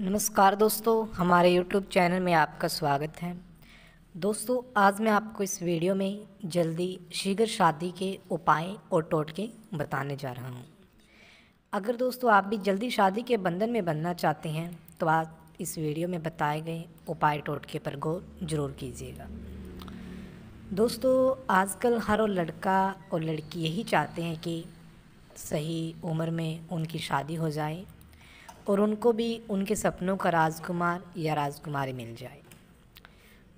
नमस्कार दोस्तों हमारे YouTube चैनल में आपका स्वागत है दोस्तों आज मैं आपको इस वीडियो में जल्दी शीघ्र शादी के उपाय और टोटके बताने जा रहा हूँ अगर दोस्तों आप भी जल्दी शादी के बंधन में बनना चाहते हैं तो आज इस वीडियो में बताए गए उपाय टोटके पर गौर जरूर कीजिएगा दोस्तों आजकल हर लड़का और लड़की यही चाहते हैं कि सही उम्र में उनकी शादी हो जाए और उनको भी उनके सपनों का राजकुमार या राजकुमारी मिल जाए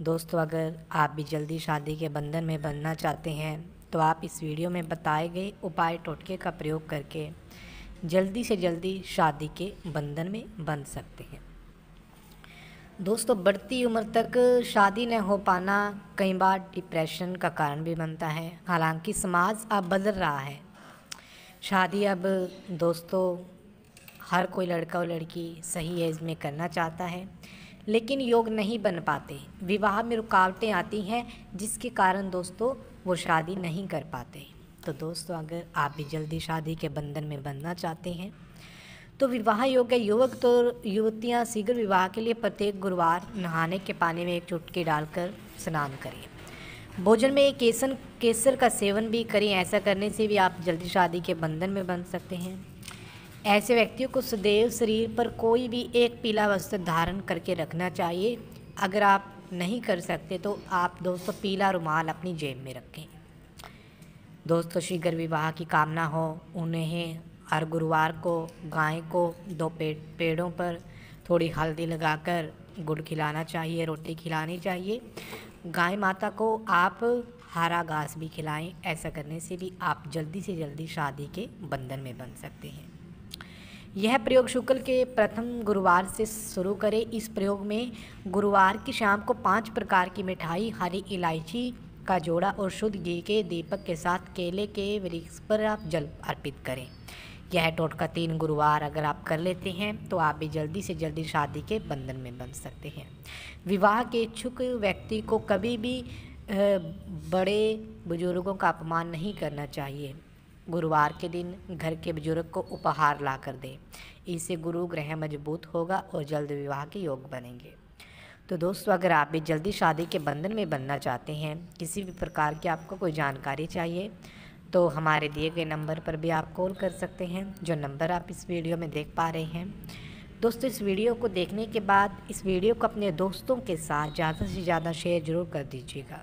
दोस्तों अगर आप भी जल्दी शादी के बंधन में बनना चाहते हैं तो आप इस वीडियो में बताए गए उपाय टोटके का प्रयोग करके जल्दी से जल्दी शादी के बंधन में बन सकते हैं दोस्तों बढ़ती उम्र तक शादी न हो पाना कई बार डिप्रेशन का कारण भी बनता है हालांकि समाज अब बदल रहा है शादी अब दोस्तों हर कोई लड़का और लड़की सही एज में करना चाहता है लेकिन योग नहीं बन पाते विवाह में रुकावटें आती हैं जिसके कारण दोस्तों वो शादी नहीं कर पाते तो दोस्तों अगर आप भी जल्दी शादी के बंधन में बनना चाहते हैं तो विवाह योग्य युवक तो युवतियां शीघ्र विवाह के लिए प्रत्येक गुरुवार नहाने के पानी में एक चुटकी डालकर स्नान करें भोजन में केसन केसर का सेवन भी करें ऐसा करने से भी आप जल्दी शादी के बंधन में बन सकते हैं ऐसे व्यक्तियों को सदैव शरीर पर कोई भी एक पीला वस्त्र धारण करके रखना चाहिए अगर आप नहीं कर सकते तो आप दोस्तों पीला रुमाल अपनी जेब में रखें दोस्तों शीघ्र विवाह की कामना हो उन्हें हर गुरुवार को गाय को दो पेड़ पेड़ों पर थोड़ी हल्दी लगाकर गुड़ खिलाना चाहिए रोटी खिलानी चाहिए गाय माता को आप हरा घास भी खिलाएं ऐसा करने से भी आप जल्दी से जल्दी शादी के बंधन में बन सकते हैं यह प्रयोग शुक्ल के प्रथम गुरुवार से शुरू करें इस प्रयोग में गुरुवार की शाम को पांच प्रकार की मिठाई हरी इलायची का जोड़ा और शुद्ध घी के दीपक के साथ केले के वृक्ष पर आप जल अर्पित करें यह टोटका तीन गुरुवार अगर आप कर लेते हैं तो आप भी जल्दी से जल्दी शादी के बंधन में बन सकते हैं विवाह के इच्छुक व्यक्ति को कभी भी बड़े बुजुर्गों का अपमान नहीं करना चाहिए गुरुवार के दिन घर के बुजुर्ग को उपहार ला कर दें इससे गुरु ग्रह मजबूत होगा और जल्द विवाह के योग बनेंगे तो दोस्तों अगर आप भी जल्दी शादी के बंधन में बनना चाहते हैं किसी भी प्रकार की आपको कोई जानकारी चाहिए तो हमारे दिए गए नंबर पर भी आप कॉल कर सकते हैं जो नंबर आप इस वीडियो में देख पा रहे हैं दोस्तों इस वीडियो को देखने के बाद इस वीडियो को अपने दोस्तों के साथ ज़्यादा से ज़्यादा शेयर ज़रूर कर दीजिएगा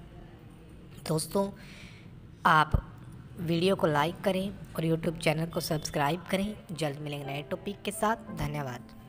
दोस्तों आप वीडियो को लाइक करें और यूट्यूब चैनल को सब्सक्राइब करें जल्द मिलेंगे नए टॉपिक के साथ धन्यवाद